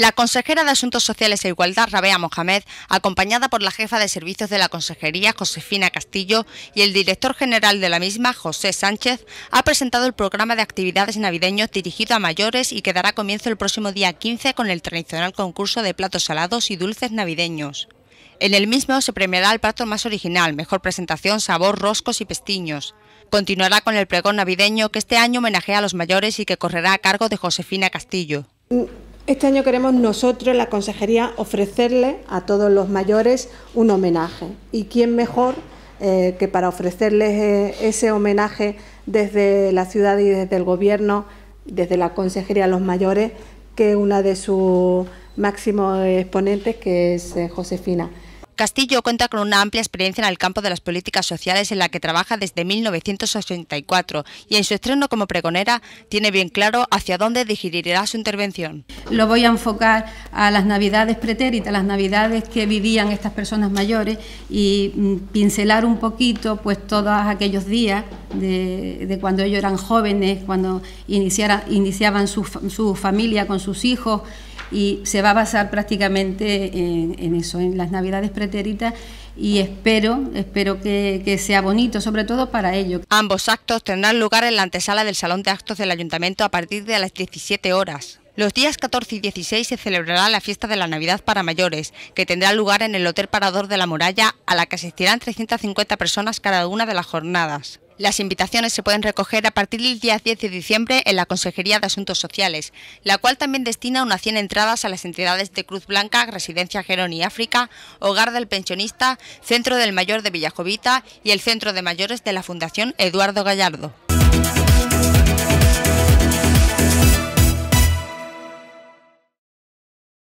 La consejera de Asuntos Sociales e Igualdad, Rabea Mohamed, acompañada por la jefa de servicios de la consejería, Josefina Castillo, y el director general de la misma, José Sánchez, ha presentado el programa de actividades navideños dirigido a mayores y que dará comienzo el próximo día 15 con el tradicional concurso de platos salados y dulces navideños. En el mismo se premiará el plato más original, mejor presentación, sabor, roscos y pestiños. Continuará con el pregón navideño que este año homenajea a los mayores y que correrá a cargo de Josefina Castillo. Mm, este año queremos nosotros, la consejería, ofrecerle a todos los mayores un homenaje. ¿Y quién mejor eh, que para ofrecerles eh, ese homenaje desde la ciudad y desde el gobierno, desde la consejería a los mayores, que una de sus máximos exponentes, que es eh, Josefina? Castillo cuenta con una amplia experiencia en el campo de las políticas sociales en la que trabaja desde 1984 y en su estreno como pregonera tiene bien claro hacia dónde dirigirá su intervención. Lo voy a enfocar a las navidades pretéritas, las navidades que vivían estas personas mayores y mm, pincelar un poquito pues todos aquellos días de, cuando ellos eran jóvenes, cuando iniciaban su familia con sus hijos y se va a basar prácticamente en, eso, en las navidades pretéritas y espero, espero que, sea bonito, sobre todo para ello. Ambos actos tendrán lugar en la antesala del Salón de Actos del Ayuntamiento a partir de las 17 horas. Los días 14 y 16 se celebrará la fiesta de la Navidad para mayores, que tendrá lugar en el Hotel Parador de la Muralla, a la que asistirán 350 personas cada una de las jornadas. Las invitaciones se pueden recoger a partir del día 10 de diciembre en la Consejería de Asuntos Sociales, la cual también destina unas 100 entradas a las entidades de Cruz Blanca, Residencia Gerón y África, Hogar del Pensionista, Centro del Mayor de Villajovita y el Centro de Mayores de la Fundación Eduardo Gallardo.